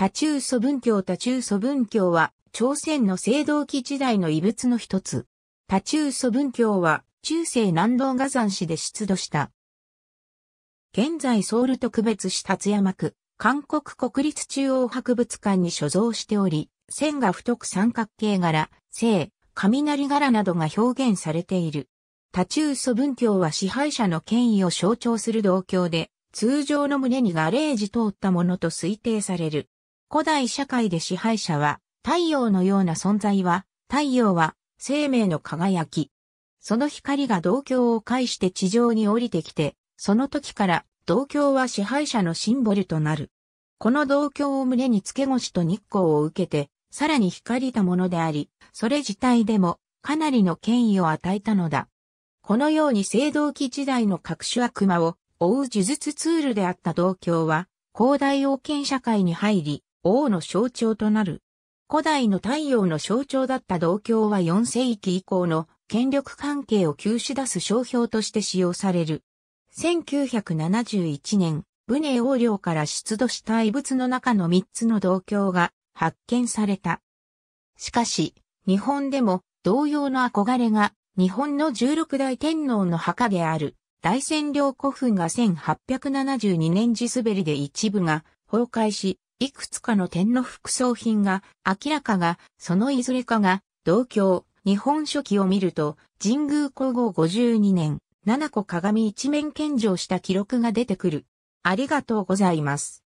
多中祖文教多中祖文教は、朝鮮の青銅器時代の遺物の一つ。多中祖文教は、中世南道河山市で出土した。現在ソウル特別市達山区、韓国国立中央博物館に所蔵しており、線が太く三角形柄、正、雷柄などが表現されている。多中祖文教は支配者の権威を象徴する銅鏡で、通常の胸にガレージ通ったものと推定される。古代社会で支配者は、太陽のような存在は、太陽は生命の輝き。その光が同郷を介して地上に降りてきて、その時から同郷は支配者のシンボルとなる。この同郷を胸につけ腰と日光を受けて、さらに光りたものであり、それ自体でもかなりの権威を与えたのだ。このように青銅器時代の各種悪魔を追う呪術ツールであった同郷は、広大王権社会に入り、王の象徴となる。古代の太陽の象徴だった銅鏡は4世紀以降の権力関係を急し出す商標として使用される。1971年、武ネ王領から出土した遺物の中の3つの銅鏡が発見された。しかし、日本でも同様の憧れが日本の16代天皇の墓である大仙陵古墳が1872年地滑りで一部が崩壊し、いくつかの点の副葬品が明らかが、そのいずれかが、同郷、日本書紀を見ると、神宮皇后52年、七個鏡一面献上した記録が出てくる。ありがとうございます。